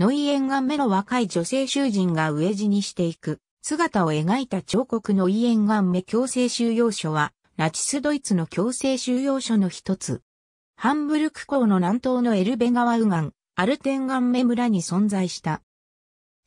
ノイエンガン目の若い女性囚人が飢え死にしていく姿を描いた彫刻ノイエンガン目強制収容所は、ナチスドイツの強制収容所の一つ。ハンブルク港の南東のエルベ川右岸、アルテンガンメ村に存在した。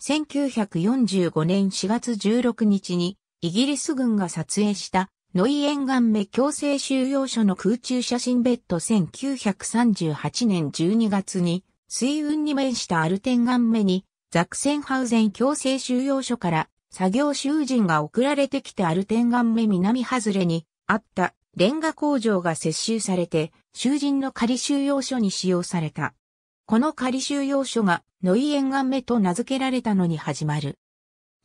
1945年4月16日にイギリス軍が撮影したノイエンガンメ強制収容所の空中写真ベッド1938年12月に水運に面したアルテンガン目に、ザクセンハウゼン強制収容所から作業囚人が送られてきてアルテンガン目南外れにあったレンガ工場が接収されて、囚人の仮収容所に使用された。この仮収容所がノイエンガン目と名付けられたのに始まる。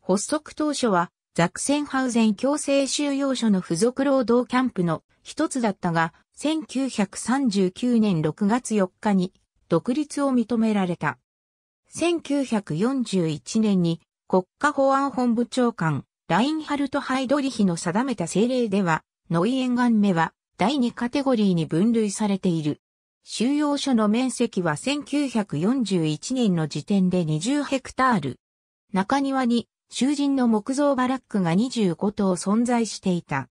発足当初はザクセンハウゼン強制収容所の付属労働キャンプの一つだったが、1939年6月4日に独立を認められた。1941年に国家保安本部長官、ラインハルト・ハイドリヒの定めた政令では、ノイエンガン目は第2カテゴリーに分類されている。収容所の面積は1941年の時点で20ヘクタール。中庭に囚人の木造バラックが25棟存在していた。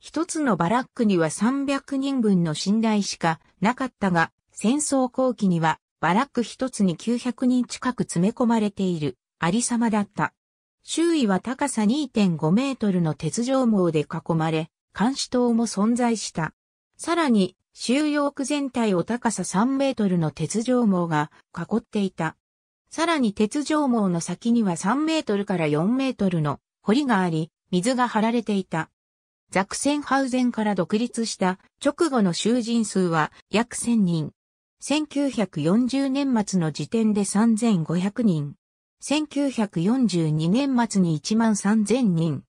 一つのバラックには300人分の寝台しかなかったが、戦争後期にはバラック一つに900人近く詰め込まれているありさまだった。周囲は高さ2.5メートルの鉄条網で囲まれ、監視塔も存在した。さらに、収容区全体を高さ3メートルの鉄条網が囲っていた。さらに鉄条網の先には3メートルから4メートルの堀があり、水が張られていた。ザクセンハウゼンから独立した直後の囚人数は約1000人。1940年末の時点で3500人。1942年末に1万3000人。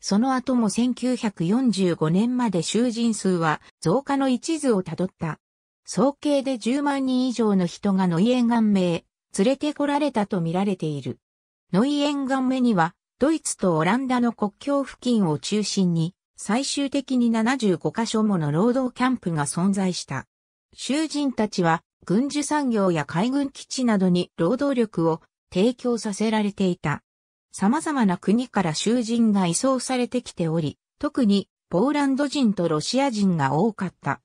その後も1945年まで囚人数は増加の一途をたどった。総計で10万人以上の人がノイエンガンメへ連れてこられたと見られている。ノイエンガン目にはドイツとオランダの国境付近を中心に最終的に75カ所もの労働キャンプが存在した。囚人たちは軍需産業や海軍基地などに労働力を提供させられていた。様々な国から囚人が移送されてきており、特にポーランド人とロシア人が多かった。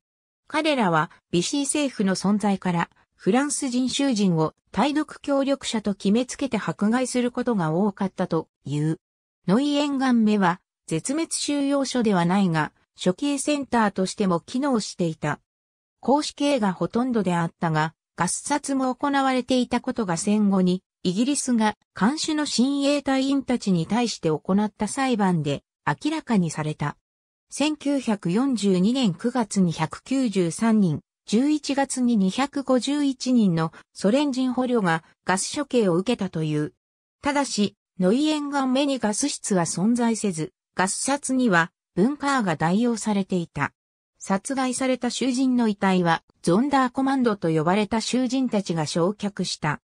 彼らはビシー政府の存在からフランス人囚人を対独協力者と決めつけて迫害することが多かったという。ノイ沿岸目は絶滅収容所ではないが、処刑センターとしても機能していた。公式映画ほとんどであったが、合殺も行われていたことが戦後に、イギリスが監視の親衛隊員たちに対して行った裁判で明らかにされた。1942年9月に193人、11月に251人のソ連人捕虜がガス処刑を受けたという。ただし、ノイエンガン目にガス室は存在せず、ガス殺には文化が代用されていた。殺害された囚人の遺体は、ゾンダーコマンドと呼ばれた囚人たちが焼却した。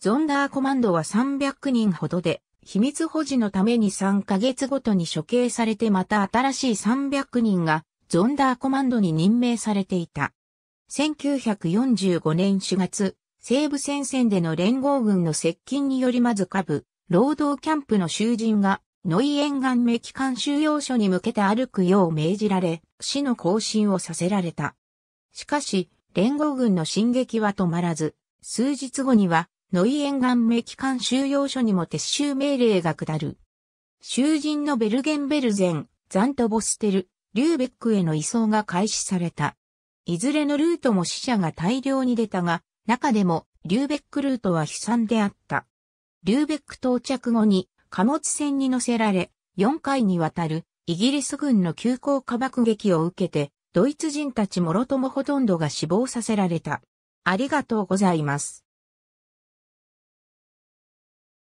ゾンダーコマンドは300人ほどで、秘密保持のために3ヶ月ごとに処刑されてまた新しい300人がゾンダーコマンドに任命されていた。1945年4月、西部戦線での連合軍の接近によりまず下部、労働キャンプの囚人がノイエンガンメキカ収容所に向けて歩くよう命じられ、死の行進をさせられた。しかし、連合軍の進撃は止まらず、数日後には、ノイエンガンメキカ収容所にも撤収命令が下る。囚人のベルゲンベルゼン、ザントボステル、リューベックへの移送が開始された。いずれのルートも死者が大量に出たが、中でもリューベックルートは悲惨であった。リューベック到着後に貨物船に乗せられ、4回にわたるイギリス軍の急降下爆撃を受けて、ドイツ人たちもろともほとんどが死亡させられた。ありがとうございます。